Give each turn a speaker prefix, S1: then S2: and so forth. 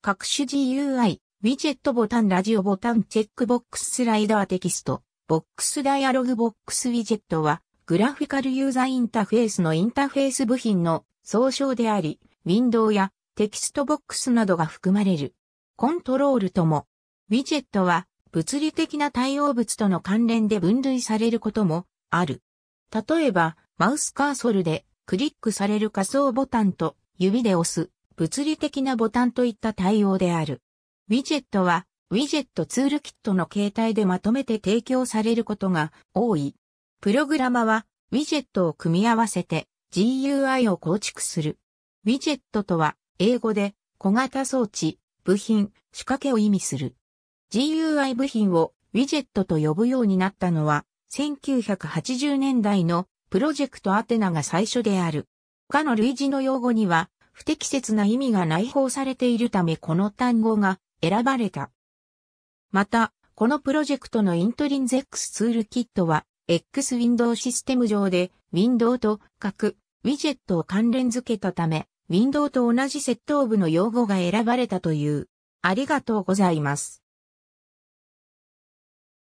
S1: 各種 GUI、ウィジェットボタンラジオボタンチェックボックススライダーテキスト、ボックスダイアログボックスウィジェットは、グラフィカルユーザーインターフェースのインターフェース部品の総称であり、ウィンドウやテキストボックスなどが含まれる。コントロールとも。ウィジェットは物理的な対応物との関連で分類されることもある。例えば、マウスカーソルでクリックされる仮想ボタンと指で押す物理的なボタンといった対応である。ウィジェットは、ウィジェットツールキットの形態でまとめて提供されることが多い。プログラマは、ウィジェットを組み合わせて GUI を構築する。ウィジェットとは、英語で小型装置、部品、仕掛けを意味する。GUI 部品をウィジェットと呼ぶようになったのは、1980年代のプロジェクトアテナが最初である。他の類似の用語には、不適切な意味が内包されているためこの単語が選ばれた。また、このプロジェクトのイントリンゼックスツールキットは、X ウィンドウシステム上で、ウィンドウと各ウィジェットを関連付けたため、ウィンドウと同じセットオブの用語が選ばれたという。ありがとうございます。